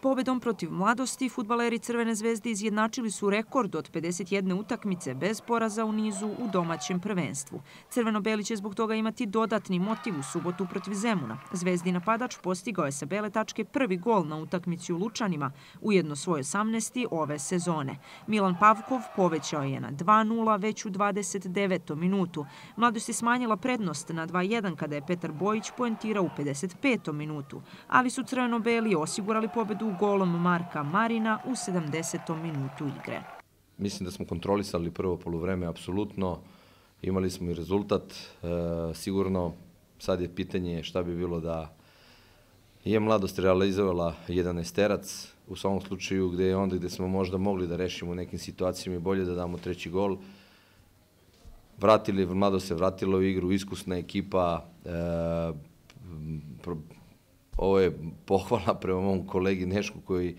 Pobedom protiv mladosti, futbaleri Crvene zvezde izjednačili su rekord od 51 utakmice bez poraza u nizu u domaćem prvenstvu. Crveno-beli će zbog toga imati dodatni motiv u subotu protiv Zemuna. Zvezdi napadač postigao je sa bele tačke prvi gol na utakmici u Lučanima, ujedno svoj 18. ove sezone. Milan Pavkov povećao je na 2-0 već u 29. minutu. Mladost je smanjila prednost na 2-1 kada je Petar Bojić poentirao u 55. minutu, ali su Crveno-beli osigurali pobedu Splitu golom Marka Marina u 70. minutu igre. Mislim da smo kontrolisali prvo polovreme apsolutno, imali smo i rezultat. E, sigurno sad je pitanje šta bi bilo da je mladost realizovala 11 terac, u svom slučaju gde je onda gde smo možda mogli da rešimo u nekim situacijama i bolje da damo treći gol. Vratili, mlado se vratilo u igru, iskusna ekipa, e, ovo je pohvala prema mom kolegi Nešku koji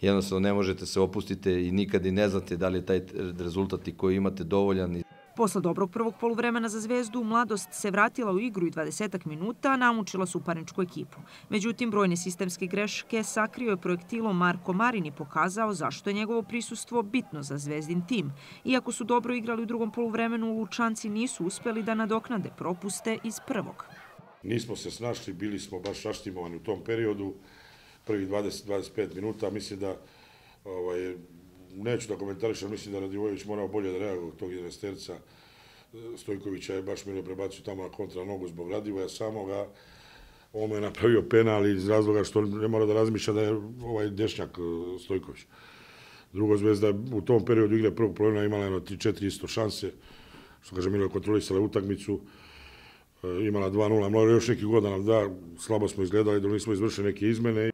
jednostavno ne možete se opustite i nikad i ne znate da li je taj rezultat i koji imate dovoljan. Posle dobrog prvog poluvremena za Zvezdu, mladost se vratila u igru i 20 minuta namučila su parničku ekipu. Međutim, brojne sistemske greške sakrio je projektilo Marko Marini pokazao zašto je njegovo prisustvo bitno za Zvezdin tim. Iako su dobro igrali u drugom poluvremenu, Lučanci nisu uspeli da nadoknade propuste iz prvog. Nismo se snašli, bili smo baš raštimovani u tom periodu, prvi 20-25 minuta, mislim da ovaj, neću da komentarišem, mislim da Radivojević morao bolje da reaguje tog investerca. Stojkovića je baš milio prebacio tamo na kontra nogu zbog Radivoja samoga. On mu je napravio penal iz razloga što ne mora da razmišlja da je ovaj dešnjak e, Stojković. Drugo zvezda u tom periodu igre prvog problema imala je 3-4 isto šanse, što kaže Milo je kontrolisala utakmicu. E, imala 2-0, mnogo još neki godan, da, da, slabo smo izgledali, da nismo izvršili neke izmene.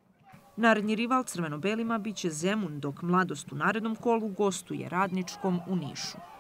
Narodni rival crveno-belima biće Zemun, dok mladost u narednom kolu gostuje radničkom u Nišu.